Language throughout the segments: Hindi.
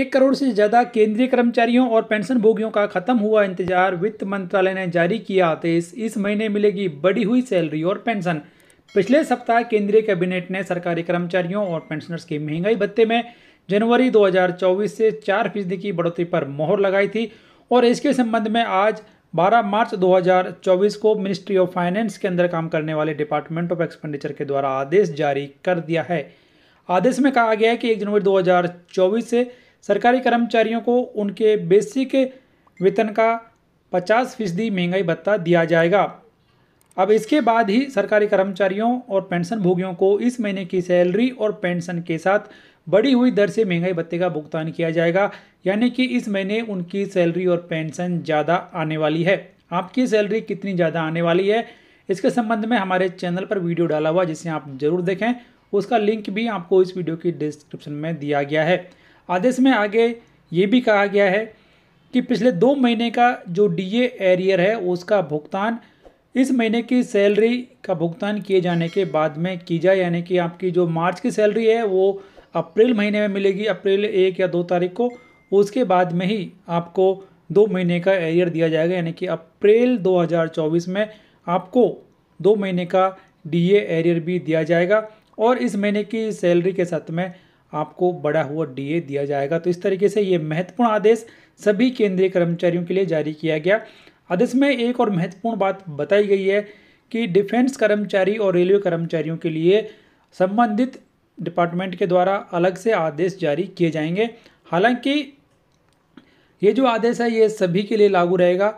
एक करोड़ से ज़्यादा केंद्रीय कर्मचारियों और पेंशन भोगियों का खत्म हुआ इंतजार वित्त मंत्रालय ने जारी किया आदेश इस महीने मिलेगी बढ़ी हुई सैलरी और पेंशन पिछले सप्ताह केंद्रीय कैबिनेट ने सरकारी कर्मचारियों और पेंशनर्स के महंगाई भत्ते में जनवरी 2024 से चार फीसदी की बढ़ोतरी पर मोहर लगाई थी और इसके संबंध में आज 12 मार्च 2024 को मिनिस्ट्री ऑफ फाइनेंस के अंदर काम करने वाले डिपार्टमेंट ऑफ एक्सपेंडिचर के द्वारा आदेश जारी कर दिया है आदेश में कहा गया है कि एक जनवरी 2024 से सरकारी कर्मचारियों को उनके बेसिक वेतन का पचास फीसदी महंगाई भत्ता दिया जाएगा अब इसके बाद ही सरकारी कर्मचारियों और पेंशन भोगियों को इस महीने की सैलरी और पेंशन के साथ बढ़ी हुई दर से महंगाई भत्ते का भुगतान किया जाएगा यानी कि इस महीने उनकी सैलरी और पेंशन ज़्यादा आने वाली है आपकी सैलरी कितनी ज़्यादा आने वाली है इसके संबंध में हमारे चैनल पर वीडियो डाला हुआ जिसे आप जरूर देखें उसका लिंक भी आपको इस वीडियो की डिस्क्रिप्शन में दिया गया है आदेश में आगे ये भी कहा गया है कि पिछले दो महीने का जो डीए एरियर है उसका भुगतान इस महीने की सैलरी का भुगतान किए जाने के बाद में की जाए यानी कि आपकी जो मार्च की सैलरी है वो अप्रैल महीने में मिलेगी अप्रैल एक या दो तारीख को उसके बाद में ही आपको दो महीने का एरियर दिया जाएगा यानी कि अप्रैल 2024 में आपको दो महीने का डीए एरियर भी दिया जाएगा और इस महीने की सैलरी के साथ में आपको बढ़ा हुआ डीए दिया जाएगा तो इस तरीके से ये महत्वपूर्ण आदेश सभी केंद्रीय कर्मचारियों के लिए जारी किया गया आदेश में एक और महत्वपूर्ण बात बताई गई है कि डिफेंस कर्मचारी और रेलवे कर्मचारियों के लिए संबंधित डिपार्टमेंट के द्वारा अलग से आदेश जारी किए जाएंगे हालांकि ये जो आदेश है ये सभी के लिए लागू रहेगा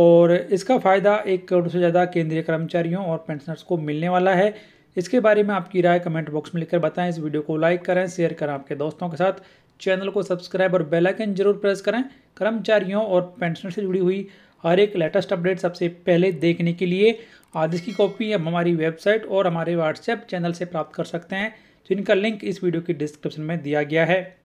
और इसका फ़ायदा एक करोड़ से ज़्यादा केंद्रीय कर्मचारियों और पेंशनर्स को मिलने वाला है इसके बारे में आपकी राय कमेंट बॉक्स में लिखकर बताएं इस वीडियो को लाइक करें शेयर करें आपके दोस्तों के साथ चैनल को सब्सक्राइब और बेल आइकन जरूर प्रेस करें कर्मचारियों और पेंशनर से जुड़ी हुई हर एक लेटेस्ट अपडेट सबसे पहले देखने के लिए आदेश की कॉपी हम हमारी वेबसाइट और हमारे व्हाट्सएप चैनल से प्राप्त कर सकते हैं जिनका लिंक इस वीडियो की डिस्क्रिप्शन में दिया गया है